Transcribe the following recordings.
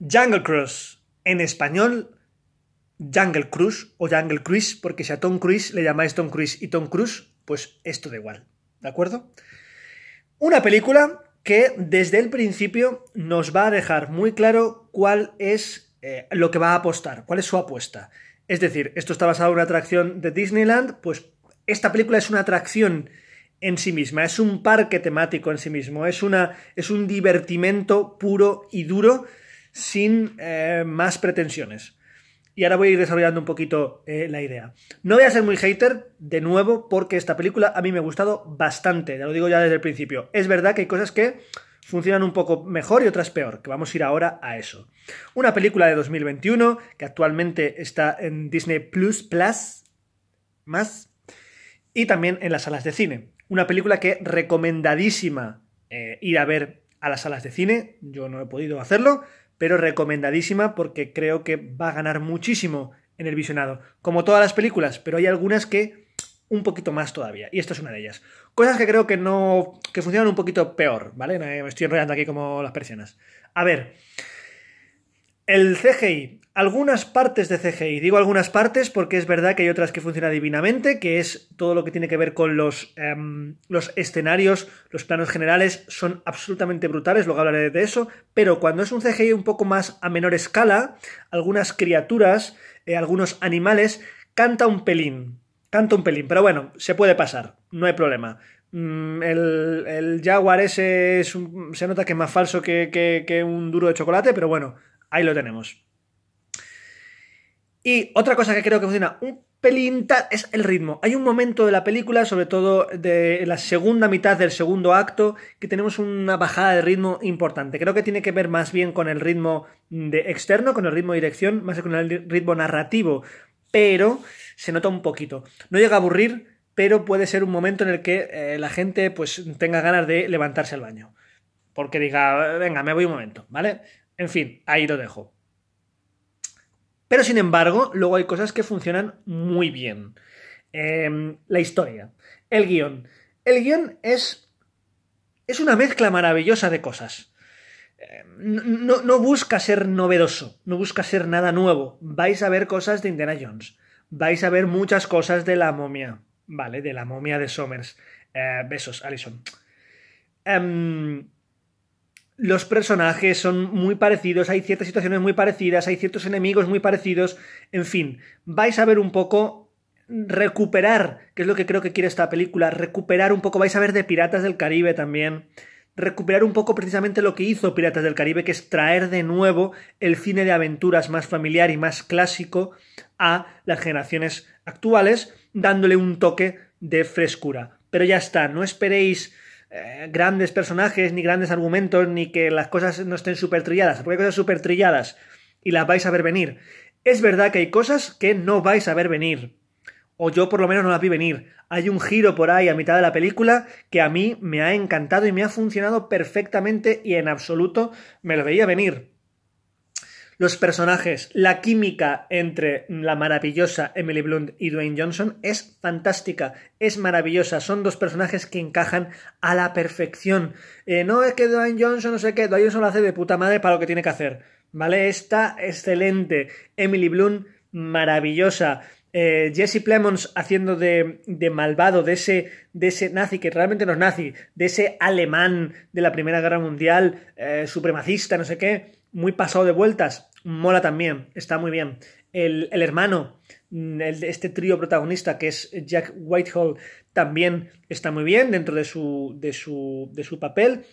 Jungle Cruise. En español, Jungle Cruise o Jungle Cruise, porque si a Tom Cruise le llamáis Tom Cruise y Tom Cruise, pues esto da igual. ¿De acuerdo? Una película que desde el principio nos va a dejar muy claro cuál es eh, lo que va a apostar, cuál es su apuesta. Es decir, esto está basado en una atracción de Disneyland, pues esta película es una atracción en sí misma, es un parque temático en sí mismo, es, una, es un divertimento puro y duro sin eh, más pretensiones. Y ahora voy a ir desarrollando un poquito eh, la idea. No voy a ser muy hater, de nuevo, porque esta película a mí me ha gustado bastante, ya lo digo ya desde el principio. Es verdad que hay cosas que funcionan un poco mejor y otras peor, que vamos a ir ahora a eso. Una película de 2021 que actualmente está en Disney Plus Plus más y también en las salas de cine. Una película que recomendadísima eh, ir a ver a las salas de cine, yo no he podido hacerlo, pero recomendadísima porque creo que va a ganar muchísimo en el visionado, como todas las películas, pero hay algunas que un poquito más todavía, y esta es una de ellas. Cosas que creo que no, que funcionan un poquito peor, ¿vale? Me estoy enrollando aquí como las persianas. A ver, el CGI. Algunas partes de CGI. Digo algunas partes porque es verdad que hay otras que funcionan divinamente, que es todo lo que tiene que ver con los, em, los escenarios, los planos generales, son absolutamente brutales, luego hablaré de eso, pero cuando es un CGI un poco más a menor escala, algunas criaturas, eh, algunos animales, canta un pelín. Canta un pelín, pero bueno, se puede pasar, no hay problema. Mm, el, el Jaguar ese es se nota que es más falso que, que, que un duro de chocolate, pero bueno, Ahí lo tenemos. Y otra cosa que creo que funciona un pelín es el ritmo. Hay un momento de la película, sobre todo de la segunda mitad del segundo acto, que tenemos una bajada de ritmo importante. Creo que tiene que ver más bien con el ritmo de externo, con el ritmo de dirección, más que con el ritmo narrativo. Pero se nota un poquito. No llega a aburrir, pero puede ser un momento en el que eh, la gente pues tenga ganas de levantarse al baño. Porque diga, venga, me voy un momento, ¿vale? En fin, ahí lo dejo. Pero sin embargo, luego hay cosas que funcionan muy bien. Em, la historia, el guión. El guión es, es una mezcla maravillosa de cosas. Em, no, busca ser novedoso, no busca ser nada nuevo. Vais a ver cosas de Indiana Jones. Vais a ver muchas cosas de la momia. Vale, de la momia de Somers. Eh, besos, Alison. Em, los personajes son muy parecidos, hay ciertas situaciones muy parecidas, hay ciertos enemigos muy parecidos, en fin, vais a ver un poco recuperar, que es lo que creo que quiere esta película, recuperar un poco, vais a ver de Piratas del Caribe también, recuperar un poco precisamente lo que hizo Piratas del Caribe, que es traer de nuevo el cine de aventuras más familiar y más clásico a las generaciones actuales, dándole un toque de frescura. Pero ya está, no esperéis eh, grandes personajes, ni grandes argumentos, ni que las cosas no estén súper trilladas, porque hay cosas súper trilladas y las vais a ver venir. Es verdad que hay cosas que no vais a ver venir, o yo por lo menos no las vi venir. Hay un giro por ahí a mitad de la película que a mí me ha encantado y me ha funcionado perfectamente y en absoluto me lo veía venir los personajes, la química entre la maravillosa Emily Blunt y Dwayne Johnson es fantástica, es maravillosa. Son dos personajes que encajan a la perfección. Eh, no es que Dwayne Johnson, no sé qué, Dwayne Johnson lo hace de puta madre para lo que tiene que hacer. ¿Vale? Está excelente. Emily Blunt, maravillosa. Eh, Jesse Plemons haciendo de, malvado, de ese, de ese nazi, que realmente no es nazi, de ese alemán de la Primera Guerra Mundial, eh, supremacista, no sé qué muy pasado de vueltas, mola también, está muy bien. El, hermano, mm, este trío protagonista que es Jack Whitehall, también está muy bien dentro de su, de su, papel.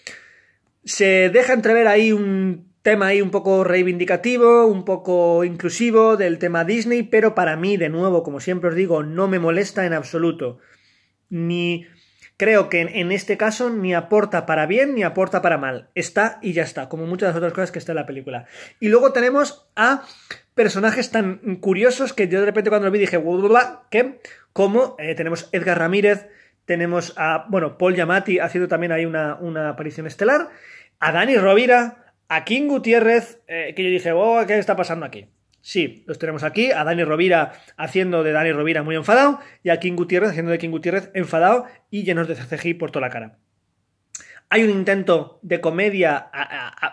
Se deja entrever ahí un tema ahí un poco reivindicativo, un poco inclusivo del tema Disney, pero para mí, de nuevo, como siempre os digo, no me molesta en absoluto. Ni, Creo que en, este caso ni aporta para bien ni aporta para mal. Está y ya está, como muchas otras cosas que está en la película. Y luego tenemos a personajes tan curiosos que yo de repente cuando lo vi dije, ¿qué? Como eh, tenemos Edgar Ramírez, tenemos a, bueno, Paul Yamati haciendo también ahí una, aparición estelar, a Dani Rovira, a King Gutiérrez, eh, que yo dije, oh, ¿qué está pasando aquí? Sí, los tenemos aquí, a Dani Rovira haciendo de Dani Rovira muy enfadado y a King Gutiérrez haciendo de King Gutiérrez enfadado y llenos de CCG por toda la cara. Hay un intento de comedia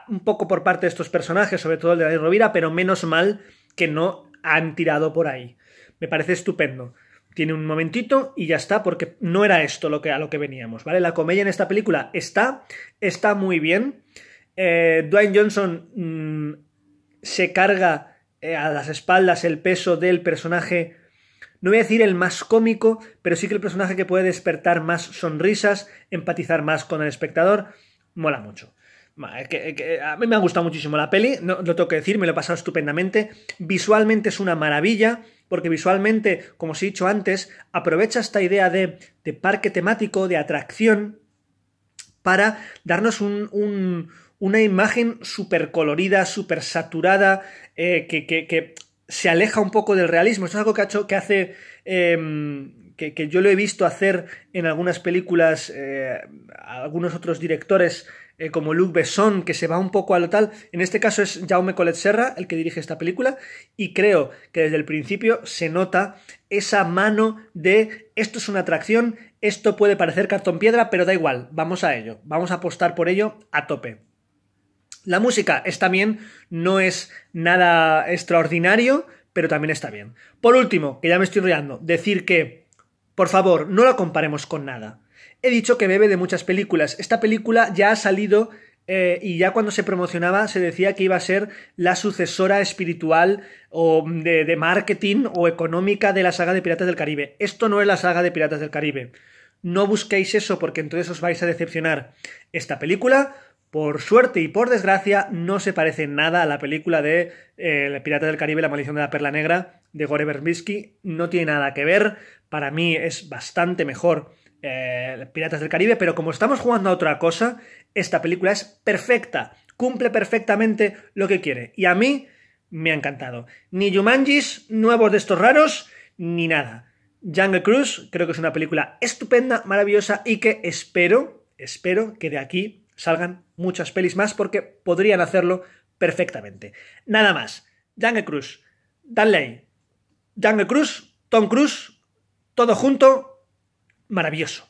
un poco por parte de estos personajes, sobre todo el de Dani Rovira, pero menos mal que no han tirado por ahí. Me parece estupendo. Tiene un momentito y ya está, porque no era esto a lo que veníamos, ¿vale? La comedia en esta película está, está muy bien. Eh, Dwayne Johnson mm, se carga eh, a las espaldas el peso del personaje, no voy a decir el más cómico, pero sí que el personaje que puede despertar más sonrisas, empatizar más con el espectador, mola mucho. a mí me ha gustado muchísimo la peli, no, lo tengo que decir, me lo he pasado estupendamente. Visualmente es una maravilla, porque visualmente, como os he dicho antes, aprovecha esta idea de, parque temático, de atracción, para darnos un una imagen súper colorida, súper saturada, eh, que, se aleja un poco del realismo. Esto es algo que, hace. Em, que, yo lo he visto hacer en algunas películas, eh, algunos otros directores eh, como Luc Besson, que se va un poco a lo tal. En este caso es Jaume Collet Serra el que dirige esta película y creo que desde el principio se nota esa mano de esto es una atracción, esto puede parecer cartón piedra, pero da igual, vamos a ello, vamos a apostar por ello a tope. La música está bien, no es nada extraordinario, pero también está bien. Por último, que ya me estoy riendo, decir que, por favor, no la comparemos con nada. He dicho que bebe de muchas películas. Esta película ya ha salido eh, y ya cuando se promocionaba se decía que iba a ser la sucesora espiritual o de, de, marketing o económica de la saga de Piratas del Caribe. Esto no es la saga de Piratas del Caribe. No busquéis eso porque entonces os vais a decepcionar. Esta película por suerte y por desgracia, no se parece nada a la película de eh, El Pirata del Caribe, La Maldición de la Perla Negra, de Gore Verbinski. No tiene nada que ver. Para mí es bastante mejor eh, Piratas del Caribe, pero como estamos jugando a otra cosa, esta película es perfecta. Cumple perfectamente lo que quiere. Y a mí me ha encantado. Ni Jumanjis nuevos de estos raros, ni nada. Jungle Cruise creo que es una película estupenda, maravillosa y que espero, espero que de aquí salgan muchas pelis más porque podrían hacerlo perfectamente. Nada más. Jungle Cruz, Dan ley Jungle Cruz, Tom Cruz, todo junto, maravilloso.